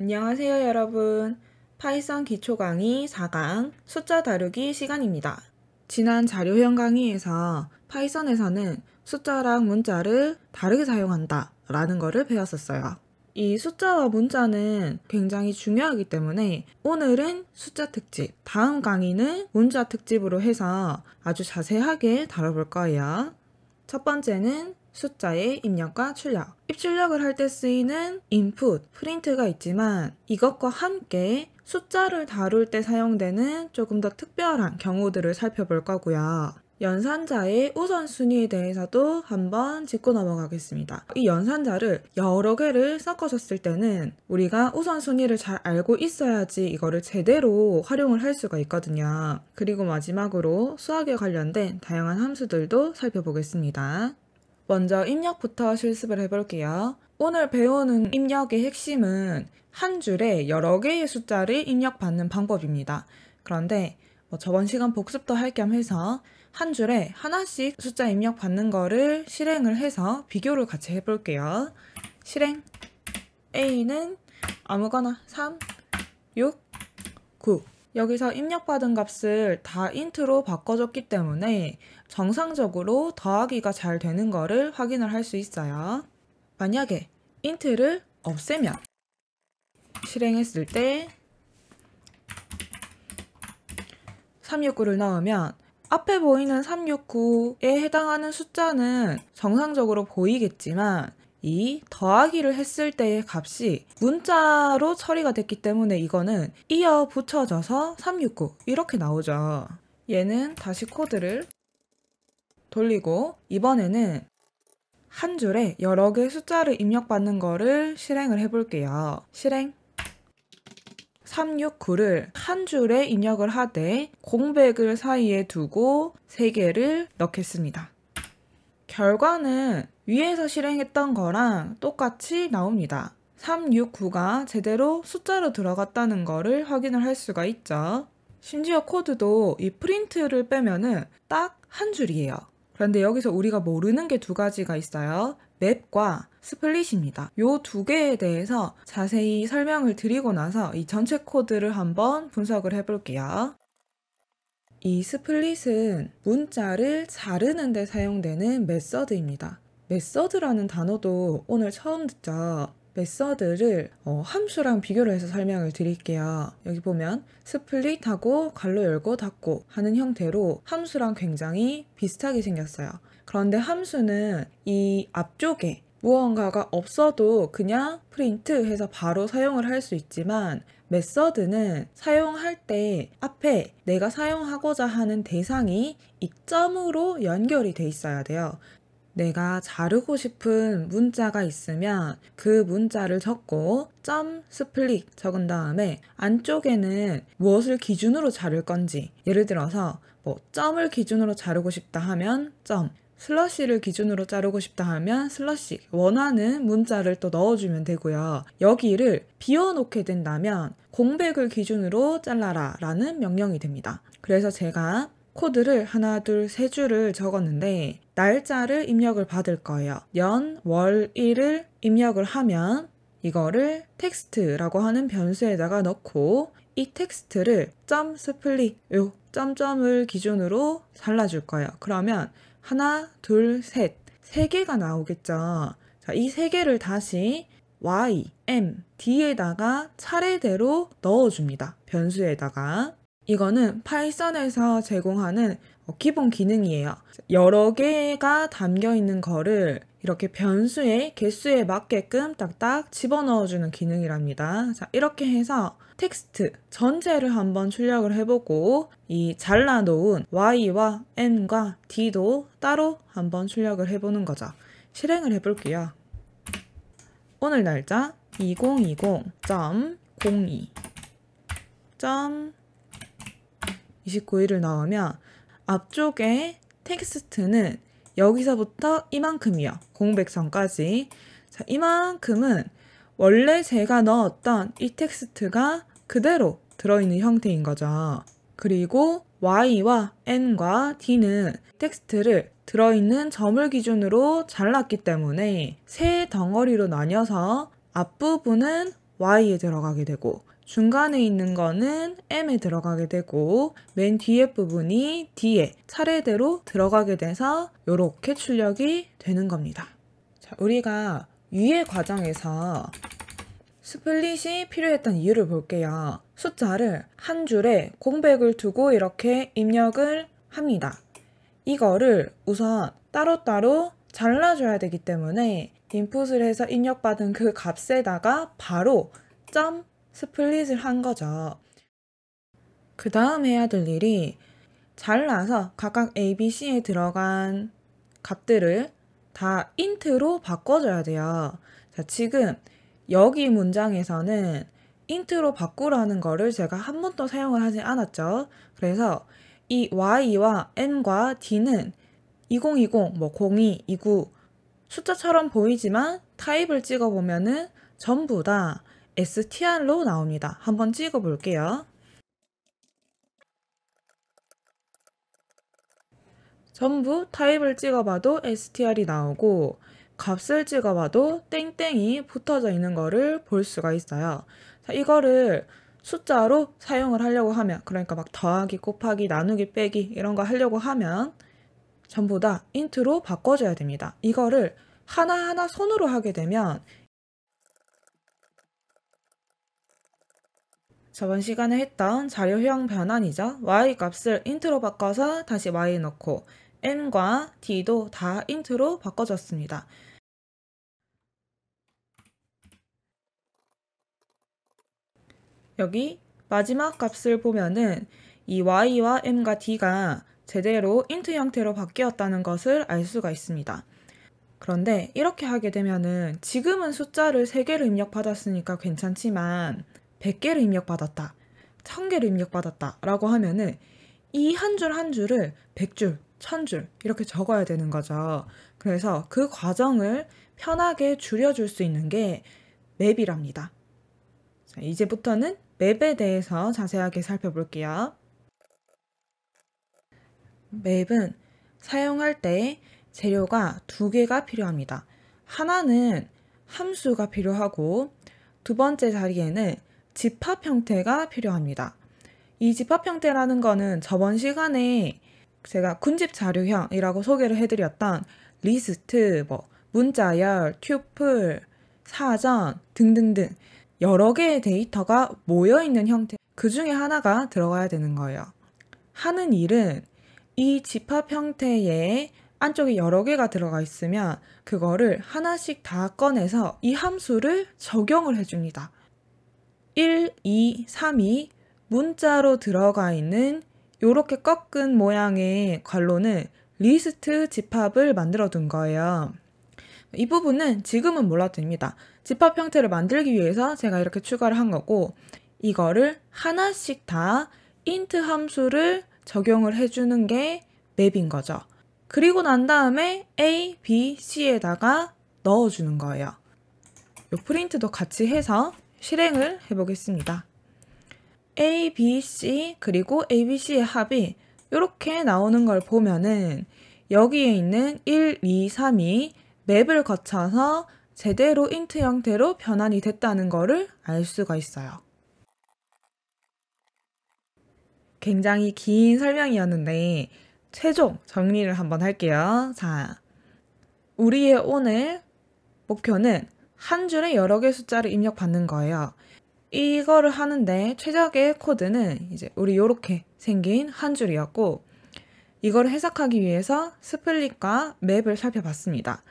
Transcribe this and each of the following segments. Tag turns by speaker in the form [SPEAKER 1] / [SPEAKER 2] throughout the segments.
[SPEAKER 1] 안녕하세요 여러분 파이썬 기초 강의 4강 숫자 다루기 시간입니다 지난 자료형 강의에서 파이썬에서는 숫자랑 문자를 다르게 사용한다 라는 거를 배웠었어요 이 숫자와 문자는 굉장히 중요하기 때문에 오늘은 숫자 특집 다음 강의는 문자 특집으로 해서 아주 자세하게 다뤄볼 거예요 첫 번째는 숫자의 입력과 출력. 입출력을 할 때 쓰이는 input, 프린트가 있지만 이것과 함께 숫자를 다룰 때 사용되는 조금 더 특별한 경우들을 살펴볼 거고요. 연산자의 우선순위에 대해서도 한번 짚고 넘어가겠습니다. 이 연산자를 여러 개를 섞어줬을 때는 우리가 우선순위를 잘 알고 있어야지 이거를 제대로 활용을 할 수가 있거든요. 그리고 마지막으로 수학에 관련된 다양한 함수들도 살펴보겠습니다. 먼저 입력부터 실습을 해볼게요. 오늘 배우는 입력의 핵심은 한 줄에 여러 개의 숫자를 입력받는 방법입니다. 그런데 뭐 저번 시간 복습도 할 겸 해서 한 줄에 하나씩 숫자 입력받는 거를 실행을 해서 비교를 같이 해볼게요. 실행 A는 아무거나 3, 6, 9 여기서 입력받은 값을 다 i n t 로 바꿔줬기 때문에 정상적으로 더하기가 잘 되는 거를 확인을 할 수 있어요. 만약에 인트를 없애면 실행했을 때 369를 넣으면 앞에 보이는 369에 해당하는 숫자는 정상적으로 보이겠지만 이 더하기를 했을 때의 값이 문자로 처리가 됐기 때문에 이거는 이어 붙여져서 369 이렇게 나오죠. 얘는 다시 코드를 돌리고 이번에는 한 줄에 여러 개의 숫자를 입력받는 거를 실행을 해볼게요. 실행 369를 한 줄에 입력을 하되 공백을 사이에 두고 3개를 넣겠습니다. 결과는 위에서 실행했던 거랑 똑같이 나옵니다. 369가 제대로 숫자로 들어갔다는 거를 확인을 할 수가 있죠. 심지어 코드도 이 프린트를 빼면딱 한 줄이에요. 그런데 여기서 우리가 모르는 게 두 가지가 있어요. 맵과 스플릿입니다. 이 두 개에 대해서 자세히 설명을 드리고 나서 이 전체 코드를 한번 분석을 해볼게요. 이 스플릿은 문자를 자르는 데 사용되는 메서드입니다. 메서드라는 단어도 오늘 처음 듣죠? 메서드를 어, 함수랑 비교를 해서 설명을 드릴게요. 여기 보면 스플릿하고 괄로 열고 닫고 하는 형태로 함수랑 굉장히 비슷하게 생겼어요. 그런데 함수는 이 앞쪽에 무언가가 없어도 그냥 프린트해서 바로 사용을 할 수 있지만 메서드는 사용할 때 앞에 내가 사용하고자 하는 대상이 이 점으로 연결이 돼 있어야 돼요. 내가 자르고 싶은 문자가 있으면 그 문자를 적고 점 스플릿 적은 다음에 안쪽에는 무엇을 기준으로 자를 건지 예를 들어서 뭐 점을 기준으로 자르고 싶다 하면 점 슬러시를 기준으로 자르고 싶다 하면 슬러시 원하는 문자를 또 넣어주면 되고요. 여기를 비워놓게 된다면 공백을 기준으로 잘라라 라는 명령이 됩니다. 그래서 제가 코드를 하나, 둘, 세 줄을 적었는데 날짜를 입력을 받을 거예요. 연, 월, 일을 입력을 하면 이거를 텍스트라고 하는 변수에다가 넣고 이 텍스트를 점 스플릿 요 점점을 기준으로 잘라줄 거예요. 그러면 하나, 둘, 셋, 세 개가 나오겠죠. 자, 이 세 개를 다시 y, m, d에다가 차례대로 넣어줍니다. 변수에다가 이거는 파이썬에서 제공하는 뭐 기본 기능이에요. 여러 개가 담겨 있는 거를 이렇게 변수의 개수에 맞게끔 딱딱 집어넣어주는 기능이랍니다. 자, 이렇게 해서 텍스트 전체를 한번 출력을 해보고 이 잘라놓은 y와 n과 d도 따로 한번 출력을 해보는 거죠. 실행을 해볼게요. 오늘 날짜 2020.02. 29일을 넣으면 앞쪽에 텍스트는 여기서부터 이만큼이요. 공백선까지. 자, 이만큼은 원래 제가 넣었던 이 텍스트가 그대로 들어있는 형태인 거죠. 그리고 y와 n과 d는 텍스트를 들어있는 점을 기준으로 잘랐기 때문에 세 덩어리로 나뉘어서 앞부분은 y에 들어가게 되고 중간에 있는 거는 M에 들어가게 되고 맨 뒤에 부분이 D에 차례대로 들어가게 돼서 이렇게 출력이 되는 겁니다. 자, 우리가 위의 과정에서 스플릿이 필요했던 이유를 볼게요. 숫자를 한 줄에 공백을 두고 이렇게 입력을 합니다. 이거를 우선 따로따로 잘라줘야 되기 때문에 인풋을 해서 입력받은 그 값에다가 바로 점 스플릿을 한 거죠. 그 다음 해야 될 일이 잘라서 각각 A, B, C에 들어간 값들을 다 i n t 로 바꿔줘야 돼요. 자, 지금 여기 문장에서는 i n t 로 바꾸라는 거를 제가 한 번도 사용을 하지 않았죠. 그래서 이 y와 n과 d는 2020, 뭐 02, 29 숫자처럼 보이지만 타입을 찍어보면은 전부 다 STR로 나옵니다. 한번 찍어 볼게요. 전부 타입을 찍어봐도 STR이 나오고 값을 찍어봐도 땡땡이 붙어져 있는 거를 볼 수가 있어요. 자, 이거를 숫자로 사용을 하려고 하면 그러니까 막 더하기, 곱하기, 나누기, 빼기 이런 거 하려고 하면 전부 다 i n t 로 바꿔줘야 됩니다. 이거를 하나하나 손으로 하게 되면 저번 시간에 했던 자료형 변환이죠. y 값을 i n t 로 바꿔서 다시 y 에 넣고 m과 d도 다 i n t 로 바꿔줬습니다. 여기 마지막 값을 보면은 이 y와 m과 d가 제대로 int 형태로 바뀌었다는 것을 알 수가 있습니다. 그런데 이렇게 하게 되면은 지금은 숫자를 3개를 입력받았으니까 괜찮지만 100개를 입력받았다. 1000개를 입력받았다. 라고 하면은 이 한 줄 한 줄을 100줄, 1000줄 이렇게 적어야 되는 거죠. 그래서 그 과정을 편하게 줄여줄 수 있는 게 맵이랍니다. 자, 이제부터는 맵에 대해서 자세하게 살펴볼게요. 맵은 사용할 때 재료가 두 개가 필요합니다. 하나는 함수가 필요하고 두 번째 자리에는 집합 형태가 필요합니다. 이 집합 형태라는 거는 저번 시간에 제가 군집 자료형이라고 소개를 해드렸던 리스트, 뭐 문자열, 튜플, 사전 등등등 여러 개의 데이터가 모여 있는 형태 그 중에 하나가 들어가야 되는 거예요. 하는 일은 이 집합 형태의 안쪽에 여러 개가 들어가 있으면 그거를 하나씩 다 꺼내서 이 함수를 적용을 해줍니다. 1, 2, 3이 문자로 들어가 있는 이렇게 꺾은 모양의 관로는 리스트 집합을 만들어 둔 거예요. 이 부분은 지금은 몰라도 됩니다. 집합 형태를 만들기 위해서 제가 이렇게 추가를 한 거고 이거를 하나씩 다 int 함수를 적용을 해주는 게 맵인 거죠. 그리고 난 다음에 A, B, C에다가 넣어주는 거예요. 요 프린트도 같이 해서 실행을 해보겠습니다. A, B, C 그리고 A, B, C의 합이 이렇게 나오는 걸 보면은 여기에 있는 1, 2, 3이 맵을 거쳐서 제대로 인트 형태로 변환이 됐다는 것을 알 수가 있어요. 굉장히 긴 설명이었는데 최종 정리를 한번 할게요. 자, 우리의 오늘 목표는 한 줄에 여러 개 숫자를 입력받는 거예요. 이거를 하는데 최적의 코드는 이제 우리 요렇게 생긴 한 줄이었고 이걸 해석하기 위해서 스플릿과 맵을 살펴봤습니다.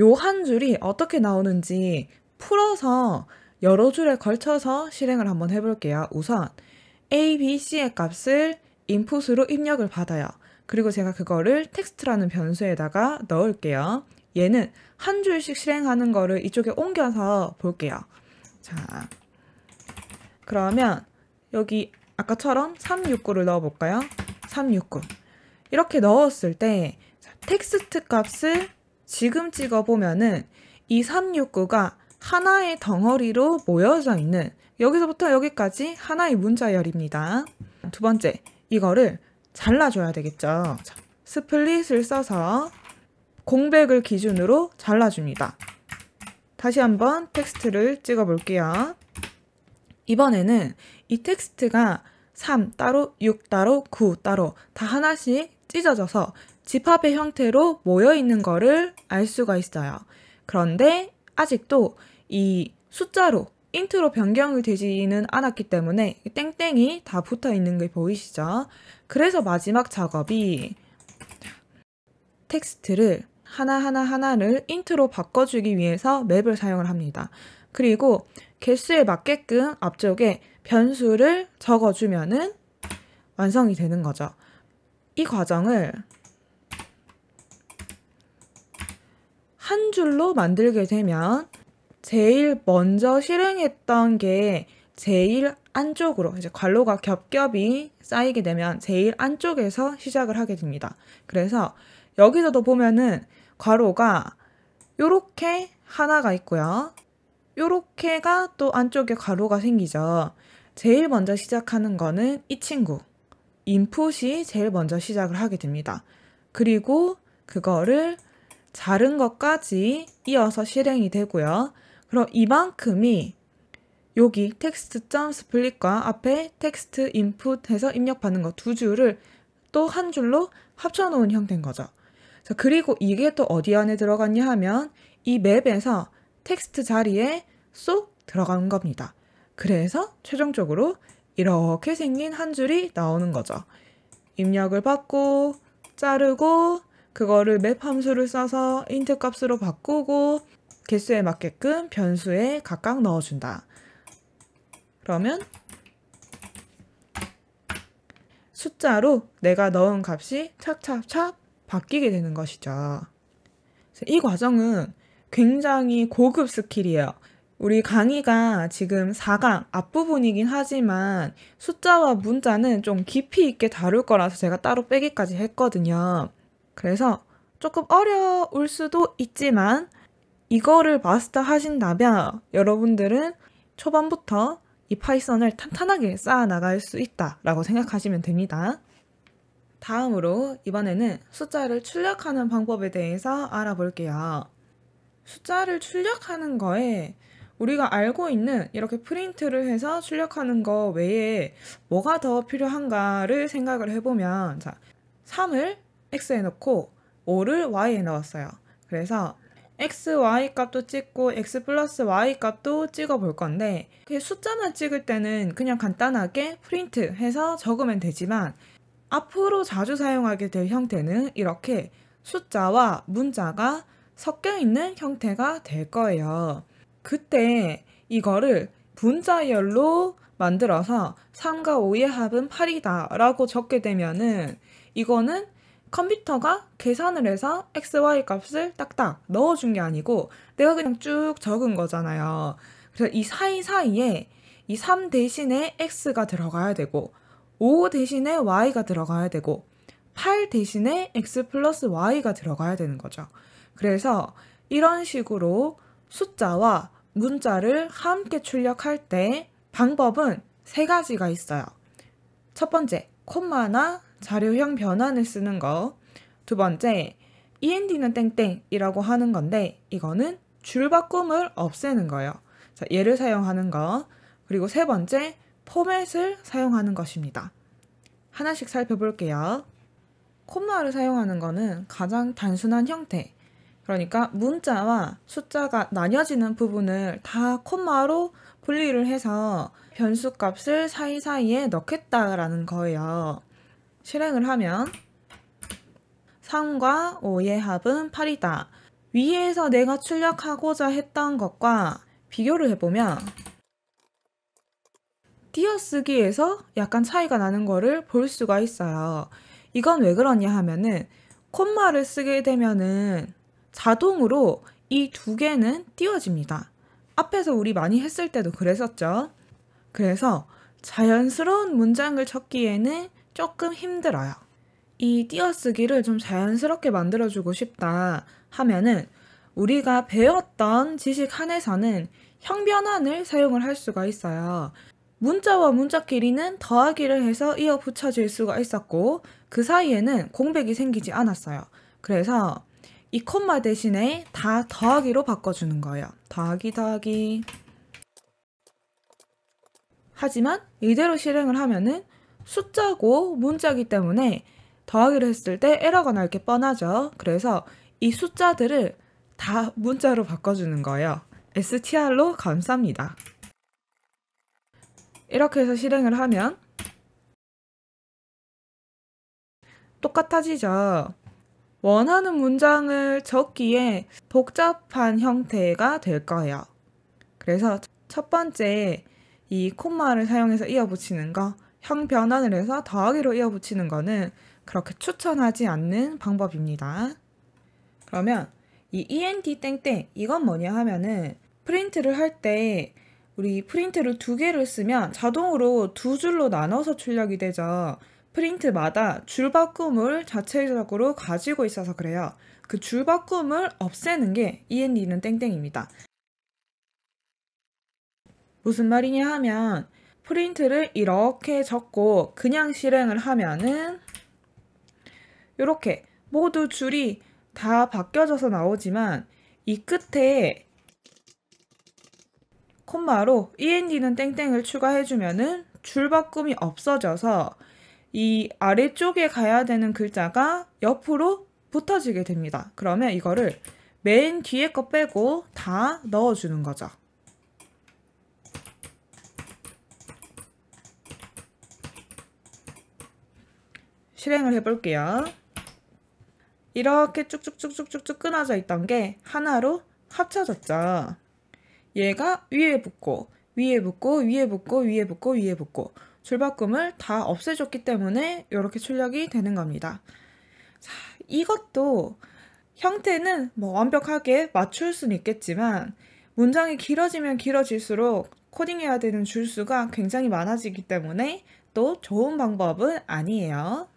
[SPEAKER 1] 요한 줄이 어떻게 나오는지 풀어서 여러 줄에 걸쳐서 실행을 한번 해볼게요. 우선 A, B, C의 값을 인풋으로 입력을 받아요. 그리고 제가 그거를 텍스트라는 변수에다가 넣을게요. 얘는 한 줄씩 실행하는 거를 이쪽에 옮겨서 볼게요. 자, 그러면 여기 아까처럼 369를 넣어볼까요? 369 이렇게 넣었을 때 텍스트 값을 지금 찍어보면은 이 369가 하나의 덩어리로 모여져 있는 여기서부터 여기까지 하나의 문자열입니다. 두 번째, 이거를 잘라줘야 되겠죠. 자, 스플릿을 써서 공백을 기준으로 잘라줍니다. 다시 한번 텍스트를 찍어 볼게요. 이번에는 이 텍스트가 3 따로, 6 따로, 9 따로 다 하나씩 찢어져서 집합의 형태로 모여 있는 거를 알 수가 있어요. 그런데 아직도 이 숫자로 인트로 변경이 되지는 않았기 때문에 땡땡이 다 붙어 있는 게 보이시죠? 그래서 마지막 작업이 텍스트를 하나하나 하나를 인트로 바꿔주기 위해서 맵을 사용을 합니다. 그리고 개수에 맞게끔 앞쪽에 변수를 적어주면은 완성이 되는 거죠. 이 과정을 한 줄로 만들게 되면 제일 먼저 실행했던 게 제일 안쪽으로 이제 관로가 겹겹이 쌓이게 되면 제일 안쪽에서 시작을 하게 됩니다. 그래서 여기서도 보면은 괄호가 요렇게 하나가 있고요. 요렇게가 또 안쪽에 괄호가 생기죠. 제일 먼저 시작하는 거는 이 친구. 인풋이 제일 먼저 시작을 하게 됩니다. 그리고 그거를 자른 것까지 이어서 실행이 되고요. 그럼 이만큼이 여기 텍스트 s p l i 과 앞에 텍스트 인풋에서 입력받는 거 두 줄을 또 한 줄로 합쳐놓은 형태인 거죠. 자, 그리고 이게 또 어디 안에 들어갔냐 하면 이 맵에서 텍스트 자리에 쏙 들어간 겁니다. 그래서 최종적으로 이렇게 생긴 한 줄이 나오는 거죠. 입력을 받고 자르고 그거를 맵 함수를 써서 인트 값으로 바꾸고 개수에 맞게끔 변수에 각각 넣어준다. 그러면 숫자로 내가 넣은 값이 착착착 바뀌게 되는 것이죠. 이 과정은 굉장히 고급 스킬이에요. 우리 강의가 지금 4강 앞부분이긴 하지만 숫자와 문자는 좀 깊이 있게 다룰 거라서 제가 따로 빼기까지 했거든요. 그래서 조금 어려울 수도 있지만 이거를 마스터하신다면 여러분들은 초반부터 이 파이썬을 탄탄하게 쌓아 나갈 수 있다라고 생각하시면 됩니다. 다음으로 이번에는 숫자를 출력하는 방법에 대해서 알아볼게요. 숫자를 출력하는 거에 우리가 알고 있는 이렇게 프린트를 해서 출력하는 거 외에 뭐가 더 필요한가를 생각을 해보면 자 3을 x에 넣고 5를 y에 넣었어요. 그래서 x, y 값도 찍고 x 플러스 y 값도 찍어 볼 건데 숫자만 찍을 때는 그냥 간단하게 프린트해서 적으면 되지만 앞으로 자주 사용하게 될 형태는 이렇게 숫자와 문자가 섞여 있는 형태가 될 거예요. 그때 이거를 분자열로 만들어서 3과 5의 합은 8이다 라고 적게 되면은 이거는 컴퓨터가 계산을 해서 xy 값을 딱딱 넣어준 게 아니고 내가 그냥 쭉 적은 거잖아요. 그래서 이 사이사이에 이 3 대신에 x가 들어가야 되고 5 대신에 y가 들어가야 되고 8 대신에 x 플러스 y가 들어가야 되는 거죠. 그래서 이런 식으로 숫자와 문자를 함께 출력할 때 방법은 세 가지가 있어요. 첫 번째, 콤마나 자료형 변환을 쓰는 거. 두 번째, end는 땡땡이라고 하는 건데 이거는 줄바꿈을 없애는 거예요. 자, 얘를 사용하는 거. 그리고 세 번째, 포맷을 사용하는 것입니다. 하나씩 살펴볼게요. 콤마를 사용하는 것은 가장 단순한 형태. 그러니까 문자와 숫자가 나뉘어지는 부분을 다 콤마로 분리를 해서 변수 값을 사이사이에 넣겠다라는 거예요. 실행을 하면 3과 5의 합은 8이다. 위에서 내가 출력하고자 했던 것과 비교를 해보면 띄어쓰기에서 약간 차이가 나는 거를 볼 수가 있어요. 이건 왜 그러냐 하면은 콤마를 쓰게 되면은 자동으로 이 두 개는 띄워집니다. 앞에서 우리 많이 했을 때도 그랬었죠. 그래서 자연스러운 문장을 찾기에는 조금 힘들어요. 이 띄어쓰기를 좀 자연스럽게 만들어주고 싶다 하면은 우리가 배웠던 지식 한에서는 형변환을 사용을 할 수가 있어요. 문자와 문자 끼리는 더하기를 해서 이어 붙여질 수가 있었고 그 사이에는 공백이 생기지 않았어요. 그래서 이 콤마 대신에 다 더하기로 바꿔주는 거예요. 더하기 더하기 하지만 이대로 실행을 하면은 숫자고 문자기 때문에 더하기를 했을 때 에러가 날 게 뻔하죠. 그래서 이 숫자들을 다 문자로 바꿔주는 거예요. STR로 감사합니다 이렇게 해서 실행을 하면 똑같아지죠. 원하는 문장을 적기에 복잡한 형태가 될 거예요. 그래서 첫 번째 이 콤마를 사용해서 이어붙이는 거, 형 변환을 해서 더하기로 이어붙이는 거는 그렇게 추천하지 않는 방법입니다. 그러면 이 ent 땡땡 이건 뭐냐 하면은 프린트를 할때 우리 프린트를 두 개를 쓰면 자동으로 두 줄로 나눠서 출력이 되죠. 프린트마다 줄 바꿈을 자체적으로 가지고 있어서 그래요. 그 줄 바꿈을 없애는 게 END는 땡땡입니다. 무슨 말이냐 하면 프린트를 이렇게 적고 그냥 실행을 하면은 이렇게 모두 줄이 다 바뀌어져서 나오지만 이 끝에 콤마로 end는 땡땡을 추가해주면은 줄바꿈이 없어져서 이 아래쪽에 가야 되는 글자가 옆으로 붙어지게 됩니다. 그러면 이거를 맨 뒤에 거 빼고 다 넣어주는 거죠. 실행을 해볼게요. 이렇게 쭉쭉쭉쭉쭉 끊어져 있던 게 하나로 합쳐졌죠. 얘가 위에 붙고 위에 붙고 위에 붙고 위에 붙고 위에 붙고 줄바꿈을 다 없애줬기 때문에 이렇게 출력이 되는 겁니다. 자, 이것도 형태는 뭐 완벽하게 맞출 수는 있겠지만 문장이 길어지면 길어질수록 코딩해야 되는 줄수가 굉장히 많아지기 때문에 또 좋은 방법은 아니에요.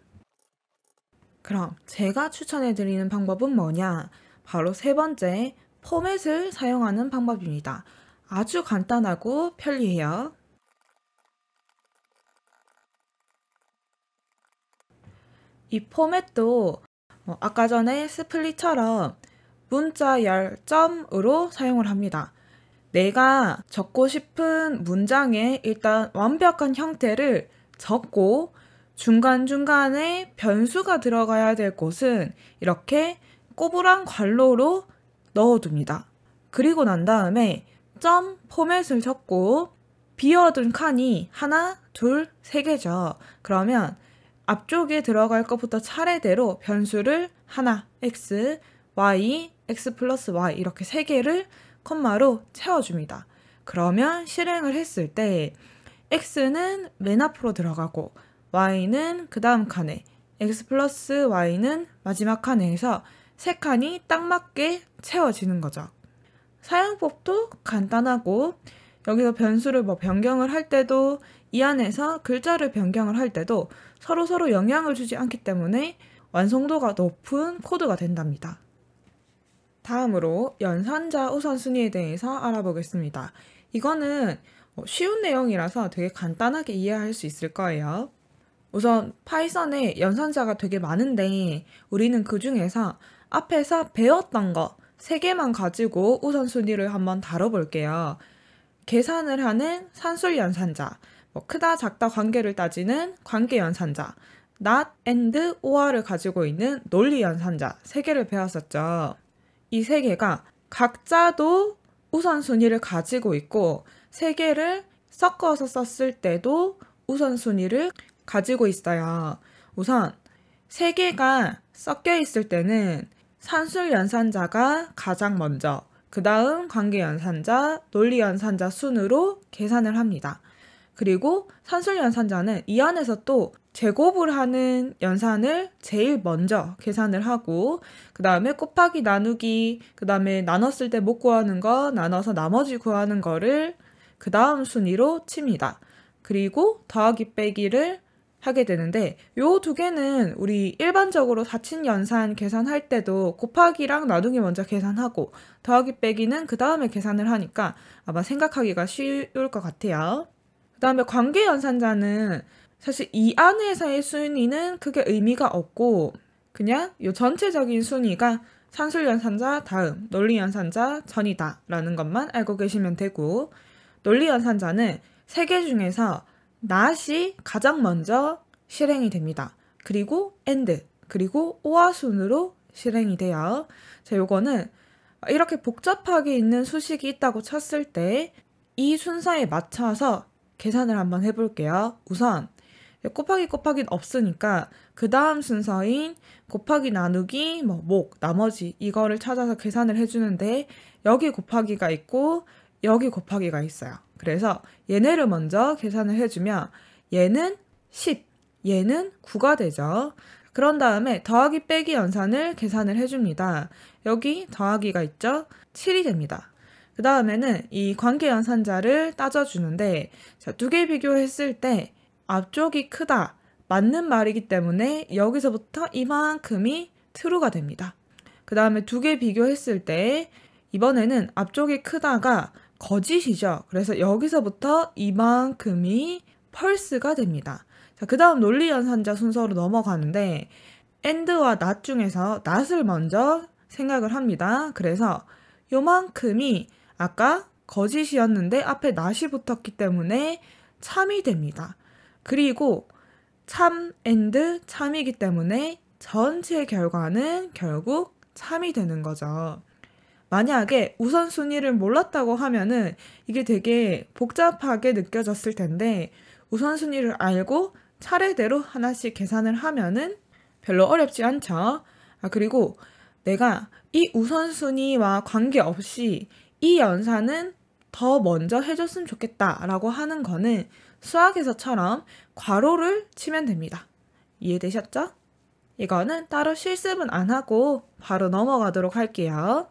[SPEAKER 1] 그럼 제가 추천해드리는 방법은 뭐냐? 바로 세 번째, 포맷을 사용하는 방법입니다. 아주 간단하고 편리해요. 이 포맷도 어, 아까 전에 스플릿처럼 문자열 점으로 사용을 합니다. 내가 적고 싶은 문장의 일단 완벽한 형태를 적고 중간중간에 변수가 들어가야 될 곳은 이렇게 꼬부랑 관로로 넣어둡니다. 그리고 난 다음에 점 포맷을 적고 비어둔 칸이 하나, 둘, 세 개죠. 그러면 앞쪽에 들어갈 것부터 차례대로 변수를 하나, x, y, x 플러스 y 이렇게 세 개를 콤마로 채워줍니다. 그러면 실행을 했을 때 x는 맨 앞으로 들어가고 y는 그 다음 칸에 x 플러스 y는 마지막 칸에서 세 칸이 딱 맞게 채워지는 거죠. 사용법도 간단하고 여기서 변수를 뭐 변경을 할 때도 이 안에서 글자를 변경을 할 때도 서로 서로 영향을 주지 않기 때문에 완성도가 높은 코드가 된답니다. 다음으로 연산자 우선순위에 대해서 알아보겠습니다. 이거는 어, 쉬운 내용이라서 되게 간단하게 이해할 수 있을 거예요. 우선 파이썬에 연산자가 되게 많은데 우리는 그 중에서 앞에서 배웠던 것, 세 개만 가지고 우선순위를 한번 다뤄볼게요. 계산을 하는 산술 연산자, 뭐 크다 작다 관계를 따지는 관계 연산자, not and or를 가지고 있는 논리 연산자 세 개를 배웠었죠. 이 세 개가 각자도 우선순위를 가지고 있고 세 개를 섞어서 썼을 때도 우선순위를 가지고 있어요. 우선 세 개가 섞여 있을 때는 산술 연산자가 가장 먼저, 그 다음 관계 연산자, 논리 연산자 순으로 계산을 합니다. 그리고 산술 연산자는 이 안에서 또 제곱을 하는 연산을 제일 먼저 계산을 하고 그 다음에 곱하기 나누기 그 다음에 나눴을 때 못 구하는 거 나눠서 나머지 구하는 거를 그 다음 순위로 칩니다. 그리고 더하기 빼기를 하게 되는데 요 두 개는 우리 일반적으로 사친 연산 계산할 때도 곱하기랑 나누기 먼저 계산하고 더하기 빼기는 그 다음에 계산을 하니까 아마 생각하기가 쉬울 것 같아요. 그 다음에 관계 연산자는 사실 이 안에서의 순위는 크게 의미가 없고 그냥 요 전체적인 순위가 산술 연산자 다음 논리 연산자 전이다 라는 것만 알고 계시면 되고 논리 연산자는 세 개 중에서 not이 가장 먼저 실행이 됩니다. 그리고 and, 그리고 or 순으로 실행이 돼요. 자, 요거는 이렇게 복잡하게 있는 수식이 있다고 쳤을 때 이 순서에 맞춰서 계산을 한번 해볼게요. 우선 곱하기 곱하기는 없으니까 그 다음 순서인 곱하기 나누기 뭐목 나머지 이거를 찾아서 계산을 해주는데 여기 곱하기가 있고 여기 곱하기가 있어요. 그래서 얘네를 먼저 계산을 해주면 얘는 10, 얘는 9가 되죠. 그런 다음에 더하기 빼기 연산을 계산을 해줍니다. 여기 더하기가 있죠? 7이 됩니다. 그 다음에는 이 관계 연산자를 따져주는데 두 개 비교했을 때 앞쪽이 크다 맞는 말이기 때문에 여기서부터 이만큼이 true가 됩니다. 그 다음에 두 개 비교했을 때 이번에는 앞쪽이 크다가 거짓이죠. 그래서 여기서부터 이만큼이 펄스가 됩니다. 자, 그 다음 논리 연산자 순서로 넘어가는데 엔드와 n 중에서 n 을 먼저 생각을 합니다. 그래서 요만큼이 아까 거짓이었는데 앞에 n 이 붙었기 때문에 참이 됩니다. 그리고 참, 엔드, 참이기 때문에 전체 결과는 결국 참이 되는 거죠. 만약에 우선순위를 몰랐다고 하면은 이게 되게 복잡하게 느껴졌을 텐데 우선순위를 알고 차례대로 하나씩 계산을 하면은 별로 어렵지 않죠. 아, 그리고 내가 이 우선순위와 관계없이 이 연산은 더 먼저 해줬으면 좋겠다라고 하는 거는 수학에서처럼 괄호를 치면 됩니다. 이해되셨죠? 이거는 따로 실습은 안 하고 바로 넘어가도록 할게요.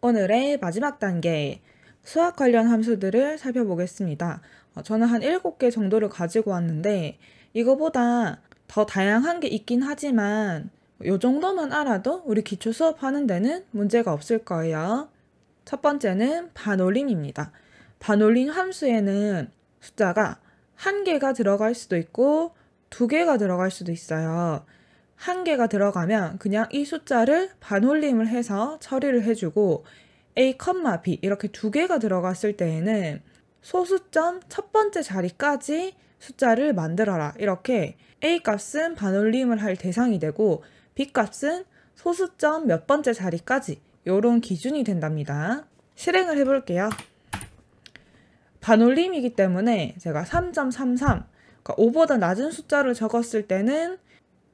[SPEAKER 1] 오늘의 마지막 단계 수학 관련 함수들을 살펴보겠습니다. 어, 저는 한 7개 정도를 가지고 왔는데 이거보다 더 다양한 게 있긴 하지만 이 정도만 알아도 우리 기초 수업하는 데는 문제가 없을 거예요. 첫 번째는 반올림입니다. 반올림 함수에는 숫자가 한 개가 들어갈 수도 있고 두 개가 들어갈 수도 있어요. 한 개가 들어가면 그냥 이 숫자를 반올림을 해서 처리를 해주고 a, b 이렇게 두 개가 들어갔을 때에는 소수점 첫 번째 자리까지 숫자를 만들어라 이렇게 a 값은 반올림을 할 대상이 되고 b 값은 소수점 몇 번째 자리까지 이런 기준이 된답니다. 실행을 해볼게요. 반올림이기 때문에 제가 3.33 그러니까 5보다 낮은 숫자를 적었을 때는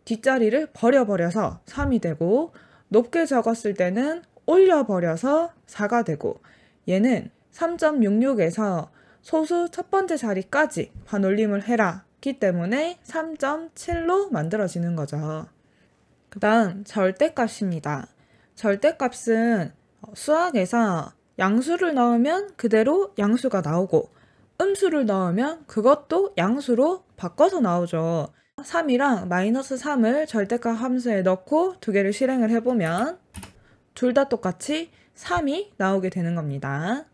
[SPEAKER 1] 뒷자리를 버려버려서 3이 되고 높게 적었을 때는 올려버려서 4가 되고 얘는 3.66에서 소수 첫 번째 자리까지 반올림을 해라 기 때문에 3.7로 만들어지는 거죠. 그 다음 절대값입니다. 절대값은 수학에서 양수를 넣으면 그대로 양수가 나오고 음수를 넣으면 그것도 양수로 바꿔서 나오죠. 3이랑 마이너스 3을 절대값 함수에 넣고 두 개를 실행을 해보면 둘 다 똑같이 3이 나오게 되는 겁니다.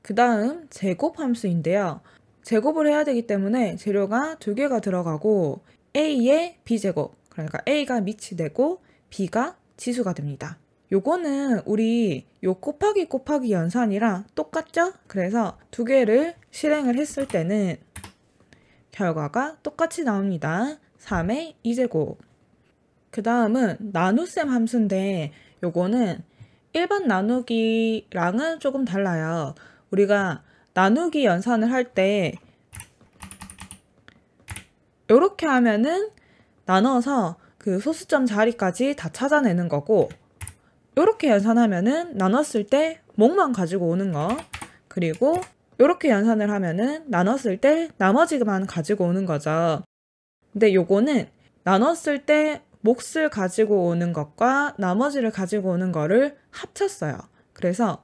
[SPEAKER 1] 그 다음 제곱 함수인데요. 제곱을 해야 되기 때문에 재료가 두 개가 들어가고 A의 B제곱, 그러니까 A가 밑이 되고 B가 지수가 됩니다. 요거는 우리 요 곱하기 곱하기 연산이랑 똑같죠? 그래서 두 개를 실행을 했을 때는 결과가 똑같이 나옵니다. 3의 2제곱. 그 다음은 나눗셈 함수인데 요거는 일반 나누기랑은 조금 달라요. 우리가 나누기 연산을 할때 이렇게 하면은 나눠서 그 소수점 자리까지 다 찾아내는 거고 이렇게 연산하면은 나눴을 때 목만 가지고 오는 거 그리고 이렇게 연산을 하면은 나눴을 때 나머지만 가지고 오는 거죠. 근데 요거는 나눴을 때 몫을 가지고 오는 것과 나머지를 가지고 오는 거를 합쳤어요. 그래서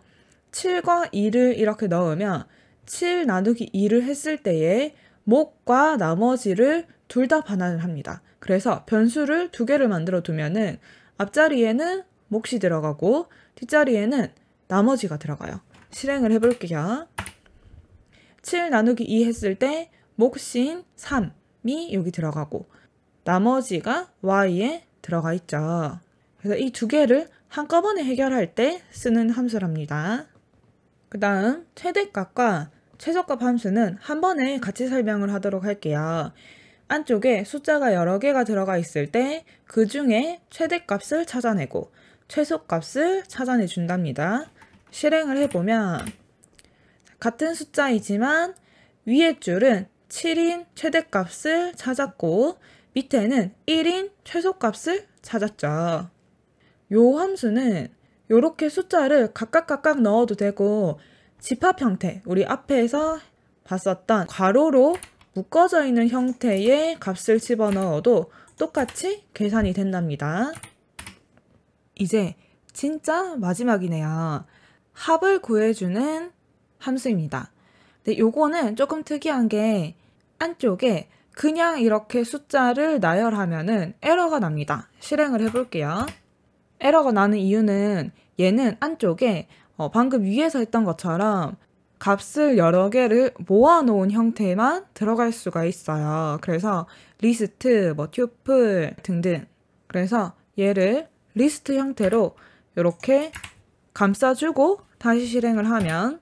[SPEAKER 1] 7과 2를 이렇게 넣으면 7 나누기 2를 했을 때에 목과 나머지를 둘 다 반환을 합니다. 그래서 변수를 두 개를 만들어 두면은 앞자리에는 몫이 들어가고 뒷자리에는 나머지가 들어가요. 실행을 해볼게요. 7 나누기 2 했을 때 목신 3이 여기 들어가고 나머지가 y에 들어가 있죠. 그래서 이 두 개를 한꺼번에 해결할 때 쓰는 함수랍니다. 그 다음 최대값과 최소값 함수는 한 번에 같이 설명을 하도록 할게요. 안쪽에 숫자가 여러 개가 들어가 있을 때 그 중에 최대값을 찾아내고 최소값을 찾아내 준답니다. 실행을 해보면 같은 숫자이지만 위의 줄은 7인 최대값을 찾았고 밑에는 1인 최소값을 찾았죠. 요 함수는 이렇게 숫자를 각각 각각 넣어도 되고 집합 형태, 우리 앞에서 봤었던 괄호로 묶어져 있는 형태의 값을 집어넣어도 똑같이 계산이 된답니다. 이제 진짜 마지막이네요. 합을 구해주는 함수입니다. 근데 요거는 조금 특이한 게 안쪽에 그냥 이렇게 숫자를 나열하면은 에러가 납니다. 실행을 해볼게요. 에러가 나는 이유는 얘는 안쪽에 어 방금 위에서 했던 것처럼 값을 여러 개를 모아놓은 형태만 들어갈 수가 있어요. 그래서 리스트, 뭐 튜플 등등. 그래서 얘를 리스트 형태로 이렇게 감싸주고 다시 실행을 하면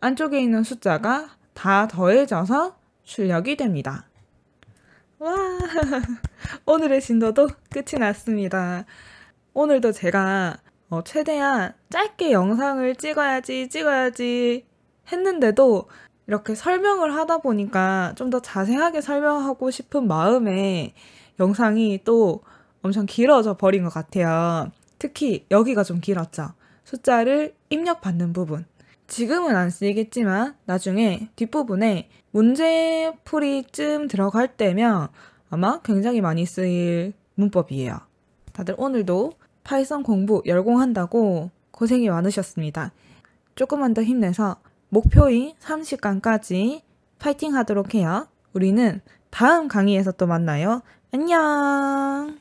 [SPEAKER 1] 안쪽에 있는 숫자가 다 더해져서 출력이 됩니다. 와 오늘의 진도도 끝이 났습니다. 오늘도 제가 어, 최대한 짧게 영상을 찍어야지 찍어야지 했는데도 이렇게 설명을 하다 보니까 좀 더 자세하게 설명하고 싶은 마음에 영상이 또 엄청 길어져 버린 것 같아요. 특히 여기가 좀 길었죠. 숫자를 입력받는 부분. 지금은 안 쓰이겠지만 나중에 뒷부분에 문제풀이쯤 들어갈 때면 아마 굉장히 많이 쓰일 문법이에요. 다들 오늘도 파이썬 공부 열공한다고 고생이 많으셨습니다. 조금만 더 힘내서 목표인 3시간까지 파이팅 하도록 해요. 우리는 다음 강의에서 또 만나요. 안녕!